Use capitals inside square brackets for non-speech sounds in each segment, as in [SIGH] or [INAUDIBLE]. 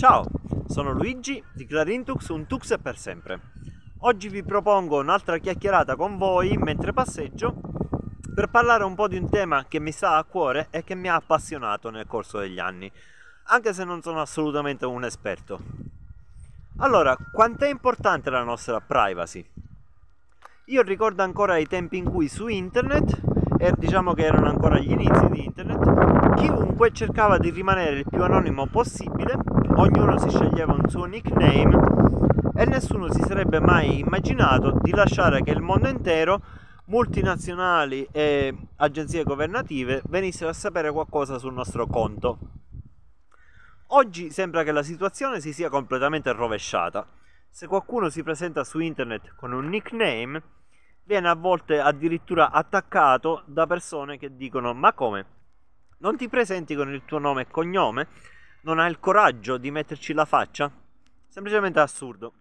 Ciao, sono Luigi di Clarintux, un tux per sempre. Oggi vi propongo un'altra chiacchierata con voi mentre passeggio per parlare un po' di un tema che mi sta a cuore e che mi ha appassionato nel corso degli anni, anche se non sono assolutamente un esperto. Allora, quant'è importante la nostra privacy? Io ricordo ancora i tempi in cui su internet, e diciamo che erano ancora gli inizi di internet, chiunque cercava di rimanere il più anonimo possibile ognuno si sceglieva un suo nickname e nessuno si sarebbe mai immaginato di lasciare che il mondo intero, multinazionali e agenzie governative venissero a sapere qualcosa sul nostro conto. Oggi sembra che la situazione si sia completamente rovesciata. Se qualcuno si presenta su internet con un nickname, viene a volte addirittura attaccato da persone che dicono ma come? Non ti presenti con il tuo nome e cognome? non ha il coraggio di metterci la faccia? Semplicemente assurdo.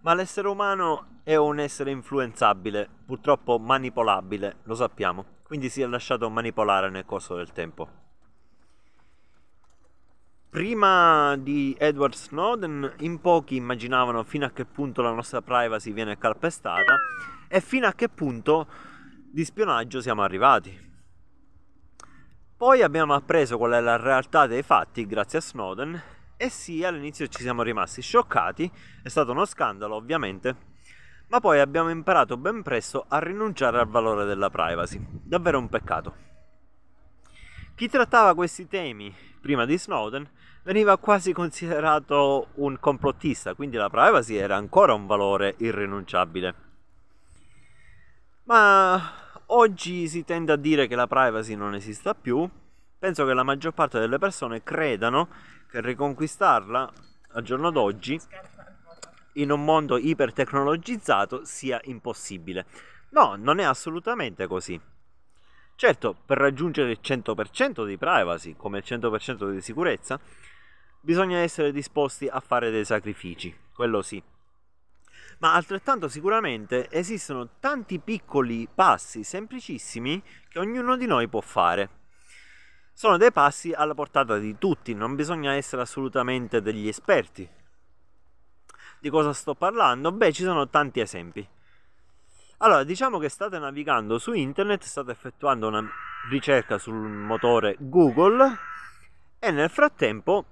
Ma l'essere umano è un essere influenzabile, purtroppo manipolabile, lo sappiamo, quindi si è lasciato manipolare nel corso del tempo. Prima di Edward Snowden in pochi immaginavano fino a che punto la nostra privacy viene calpestata e fino a che punto di spionaggio siamo arrivati. Poi abbiamo appreso qual è la realtà dei fatti grazie a Snowden e sì, all'inizio ci siamo rimasti scioccati, è stato uno scandalo ovviamente, ma poi abbiamo imparato ben presto a rinunciare al valore della privacy, davvero un peccato. Chi trattava questi temi prima di Snowden veniva quasi considerato un complottista, quindi la privacy era ancora un valore irrinunciabile. Ma Oggi si tende a dire che la privacy non esista più. Penso che la maggior parte delle persone credano che riconquistarla al giorno d'oggi in un mondo ipertecnologizzato sia impossibile. No, non è assolutamente così. Certo, per raggiungere il 100% di privacy, come il 100% di sicurezza, bisogna essere disposti a fare dei sacrifici, quello sì ma altrettanto sicuramente esistono tanti piccoli passi semplicissimi che ognuno di noi può fare. Sono dei passi alla portata di tutti, non bisogna essere assolutamente degli esperti. Di cosa sto parlando? Beh, ci sono tanti esempi. Allora, diciamo che state navigando su internet, state effettuando una ricerca sul motore Google e nel frattempo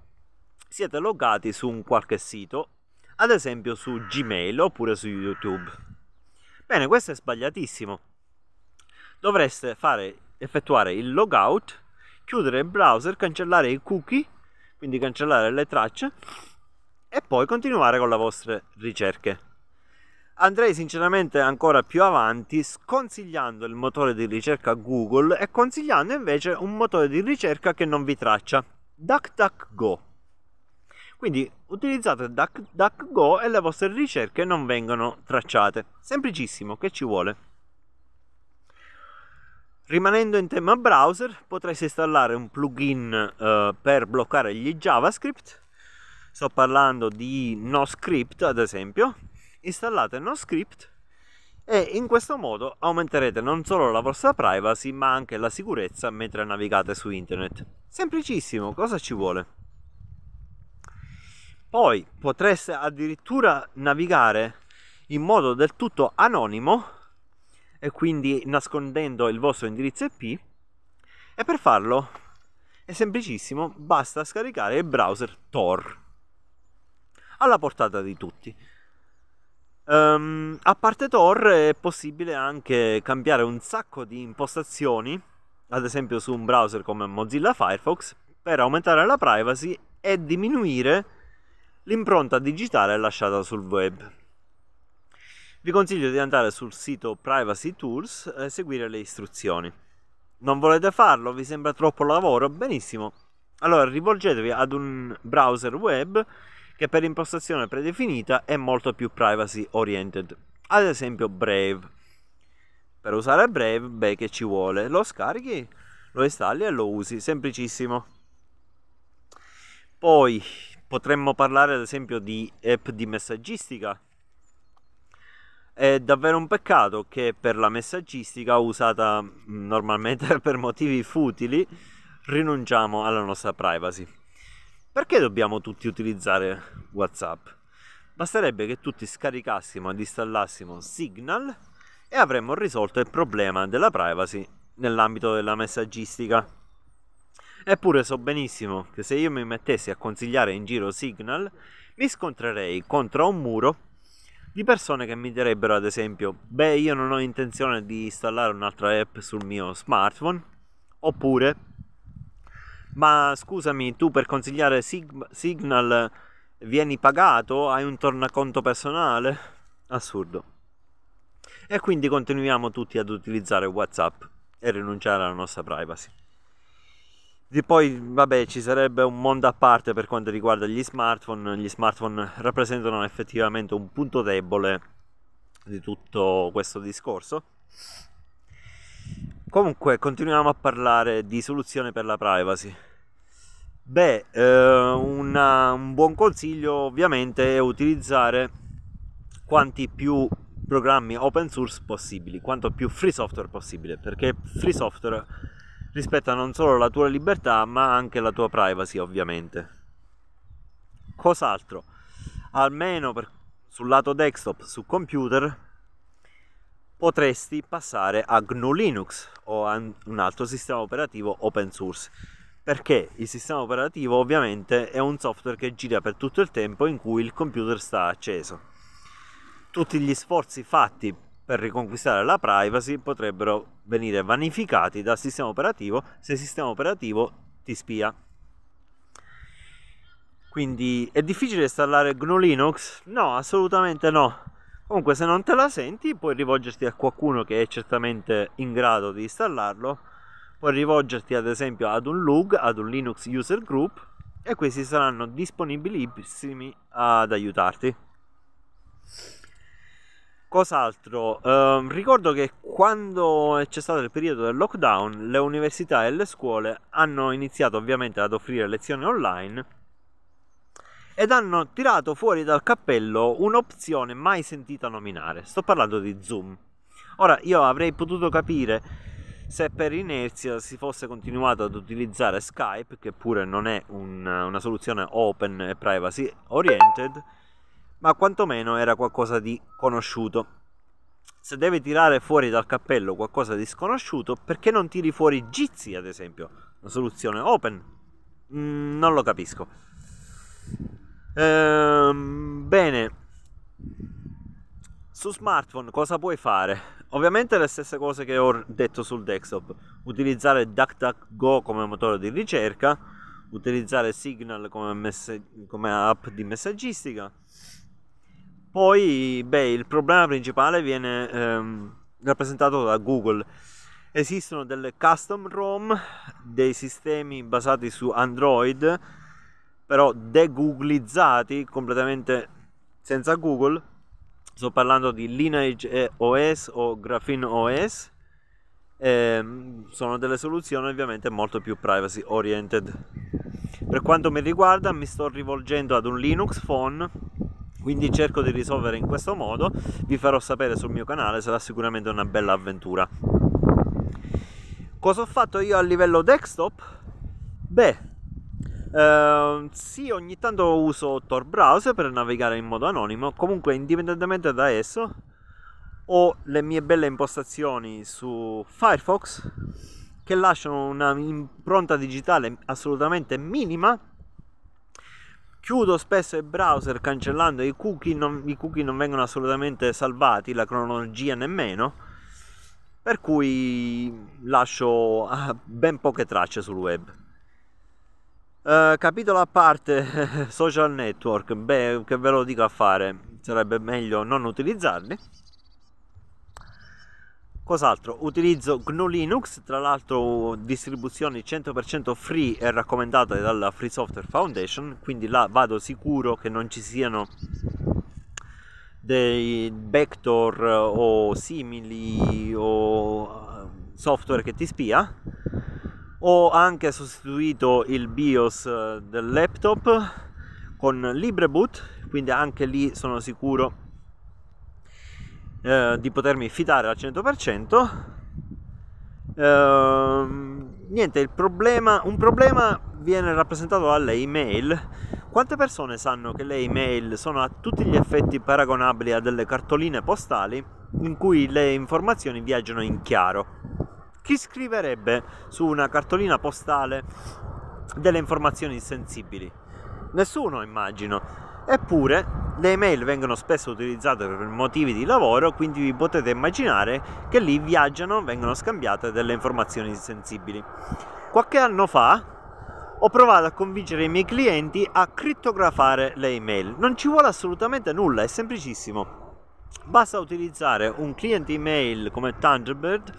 siete logati su un qualche sito ad esempio su Gmail oppure su YouTube. Bene, questo è sbagliatissimo. Dovreste fare, effettuare il logout, chiudere il browser, cancellare i cookie, quindi cancellare le tracce e poi continuare con le vostre ricerche. Andrei sinceramente ancora più avanti sconsigliando il motore di ricerca Google e consigliando invece un motore di ricerca che non vi traccia, DuckDuckGo. Quindi utilizzate DuckDuckGo e le vostre ricerche non vengono tracciate. Semplicissimo, che ci vuole? Rimanendo in tema browser, potreste installare un plugin eh, per bloccare gli JavaScript. Sto parlando di NoScript, ad esempio. Installate NoScript e in questo modo aumenterete non solo la vostra privacy ma anche la sicurezza mentre navigate su internet. Semplicissimo, cosa ci vuole? Poi potreste addirittura navigare in modo del tutto anonimo e quindi nascondendo il vostro indirizzo IP e per farlo è semplicissimo, basta scaricare il browser Tor alla portata di tutti. Um, a parte Tor è possibile anche cambiare un sacco di impostazioni, ad esempio su un browser come Mozilla Firefox, per aumentare la privacy e diminuire l'impronta digitale lasciata sul web. Vi consiglio di andare sul sito Privacy Tools e seguire le istruzioni. Non volete farlo? Vi sembra troppo lavoro? Benissimo. Allora rivolgetevi ad un browser web che per impostazione predefinita è molto più privacy oriented. Ad esempio Brave. Per usare Brave, beh che ci vuole? Lo scarichi, lo installi e lo usi, semplicissimo. Poi Potremmo parlare ad esempio di app di messaggistica. È davvero un peccato che per la messaggistica usata mm, normalmente [LAUGHS] per motivi futili rinunciamo alla nostra privacy. Perché dobbiamo tutti utilizzare WhatsApp? Basterebbe che tutti scaricassimo ed installassimo Signal e avremmo risolto il problema della privacy nell'ambito della messaggistica. Eppure so benissimo che se io mi mettessi a consigliare in giro Signal, mi scontrerei contro un muro di persone che mi direbbero ad esempio, beh io non ho intenzione di installare un'altra app sul mio smartphone, oppure, ma scusami tu per consigliare Sig- Signal vieni pagato, hai un tornaconto personale? Assurdo. E quindi continuiamo tutti ad utilizzare WhatsApp e rinunciare alla nostra privacy. Di poi, vabbè, ci sarebbe un mondo a parte per quanto riguarda gli smartphone. Gli smartphone rappresentano effettivamente un punto debole di tutto questo discorso. Comunque, continuiamo a parlare di soluzioni per la privacy. Beh, eh, una, un buon consiglio ovviamente è utilizzare quanti più programmi open source possibili, quanto più free software possibile, perché free software rispetta non solo la tua libertà ma anche la tua privacy ovviamente. Cos'altro? Almeno per, sul lato desktop, su computer, potresti passare a GNU Linux o a un altro sistema operativo open source. Perché il sistema operativo ovviamente è un software che gira per tutto il tempo in cui il computer sta acceso. Tutti gli sforzi fatti per riconquistare la privacy potrebbero venire vanificati dal sistema operativo se il sistema operativo ti spia. Quindi è difficile installare GNU Linux? No, assolutamente no. Comunque se non te la senti puoi rivolgerti a qualcuno che è certamente in grado di installarlo, puoi rivolgerti ad esempio ad un LUG, ad un Linux User Group e questi saranno disponibilissimi ad aiutarti. Cos'altro? Eh, ricordo che quando c'è stato il periodo del lockdown, le università e le scuole hanno iniziato ovviamente ad offrire lezioni online ed hanno tirato fuori dal cappello un'opzione mai sentita nominare. Sto parlando di Zoom. Ora, io avrei potuto capire se per inerzia si fosse continuato ad utilizzare Skype, che pure non è un, una soluzione open e privacy oriented ma quantomeno era qualcosa di conosciuto. Se devi tirare fuori dal cappello qualcosa di sconosciuto, perché non tiri fuori Jitsi, ad esempio? Una soluzione open? Mm, non lo capisco. Ehm, bene. Su smartphone cosa puoi fare? Ovviamente le stesse cose che ho detto sul desktop. Utilizzare DuckDuckGo come motore di ricerca, utilizzare Signal come, mess- come app di messaggistica, poi, beh, il problema principale viene ehm, rappresentato da Google. Esistono delle custom ROM, dei sistemi basati su Android, però degooglizzati completamente senza Google. Sto parlando di Lineage OS o Graphene OS. Ehm, sono delle soluzioni ovviamente molto più privacy oriented. Per quanto mi riguarda, mi sto rivolgendo ad un Linux phone quindi cerco di risolvere in questo modo vi farò sapere sul mio canale sarà sicuramente una bella avventura cosa ho fatto io a livello desktop beh Uh, sì, ogni tanto uso Tor Browser per navigare in modo anonimo, comunque indipendentemente da esso ho le mie belle impostazioni su Firefox che lasciano una impronta digitale assolutamente minima chiudo spesso il browser cancellando i cookie, non, i cookie non vengono assolutamente salvati, la cronologia nemmeno, per cui lascio ah, ben poche tracce sul web. Uh, capitolo a parte [LAUGHS] social network, beh, che ve lo dico a fare, sarebbe meglio non utilizzarli. Cos'altro? Utilizzo GNU Linux, tra l'altro distribuzioni 100% free e raccomandate dalla Free Software Foundation, quindi là vado sicuro che non ci siano dei backdoor eh, o simili o eh, software che ti spia. Ho anche sostituito il BIOS eh, del laptop con LibreBoot, quindi anche lì sono sicuro eh, di potermi fidare al 100%. Eh, niente, problema, un problema viene rappresentato dalle email. Quante persone sanno che le email sono a tutti gli effetti paragonabili a delle cartoline postali in cui le informazioni viaggiano in chiaro? Chi scriverebbe su una cartolina postale delle informazioni sensibili? Nessuno, immagino. Eppure le email vengono spesso utilizzate per motivi di lavoro, quindi vi potete immaginare che lì viaggiano, vengono scambiate delle informazioni sensibili. Qualche anno fa ho provato a convincere i miei clienti a crittografare le email. Non ci vuole assolutamente nulla, è semplicissimo. Basta utilizzare un cliente email come Thunderbird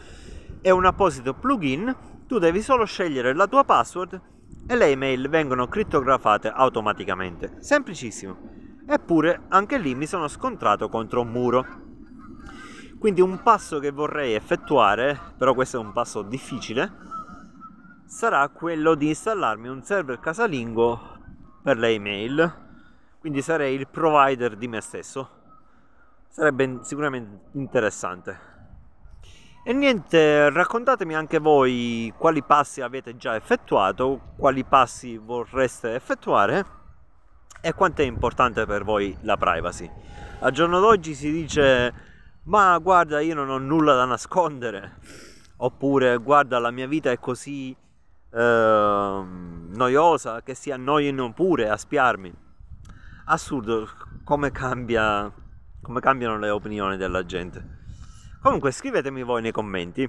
e un apposito plugin, tu devi solo scegliere la tua password e le email vengono crittografate automaticamente. Semplicissimo eppure anche lì mi sono scontrato contro un muro. Quindi un passo che vorrei effettuare, però questo è un passo difficile, sarà quello di installarmi un server casalingo per le email, quindi sarei il provider di me stesso. Sarebbe sicuramente interessante. E niente, raccontatemi anche voi quali passi avete già effettuato, quali passi vorreste effettuare e quanto è importante per voi la privacy. Al giorno d'oggi si dice ma guarda io non ho nulla da nascondere oppure guarda la mia vita è così eh, noiosa che si annoiano pure a spiarmi. Assurdo come, cambia, come cambiano le opinioni della gente. Comunque scrivetemi voi nei commenti.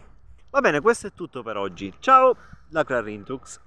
Va bene, questo è tutto per oggi. Ciao da Clarintux.